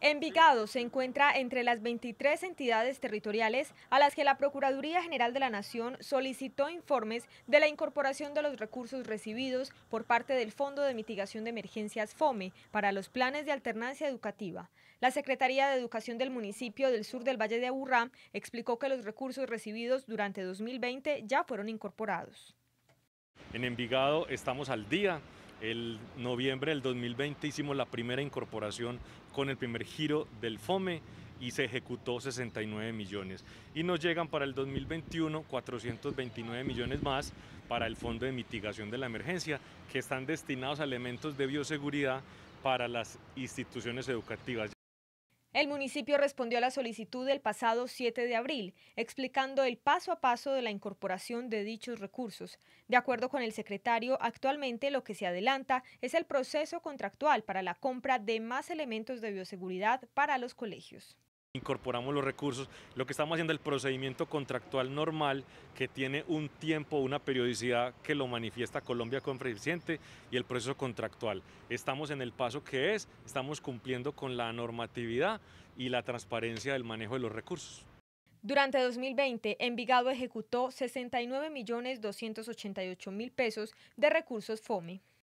Envigado se encuentra entre las 23 entidades territoriales a las que la Procuraduría General de la Nación solicitó informes de la incorporación de los recursos recibidos por parte del Fondo de Mitigación de Emergencias FOME para los planes de alternancia educativa. La Secretaría de Educación del municipio del sur del Valle de Aburrá explicó que los recursos recibidos durante 2020 ya fueron incorporados. En Envigado estamos al día el noviembre del 2020 hicimos la primera incorporación con el primer giro del FOME y se ejecutó 69 millones. Y nos llegan para el 2021 429 millones más para el Fondo de Mitigación de la Emergencia, que están destinados a elementos de bioseguridad para las instituciones educativas. El municipio respondió a la solicitud el pasado 7 de abril, explicando el paso a paso de la incorporación de dichos recursos. De acuerdo con el secretario, actualmente lo que se adelanta es el proceso contractual para la compra de más elementos de bioseguridad para los colegios incorporamos los recursos. Lo que estamos haciendo es el procedimiento contractual normal que tiene un tiempo, una periodicidad que lo manifiesta Colombia con Eficiente y el proceso contractual. Estamos en el paso que es, estamos cumpliendo con la normatividad y la transparencia del manejo de los recursos. Durante 2020, Envigado ejecutó 69.288.000 pesos de recursos FOME.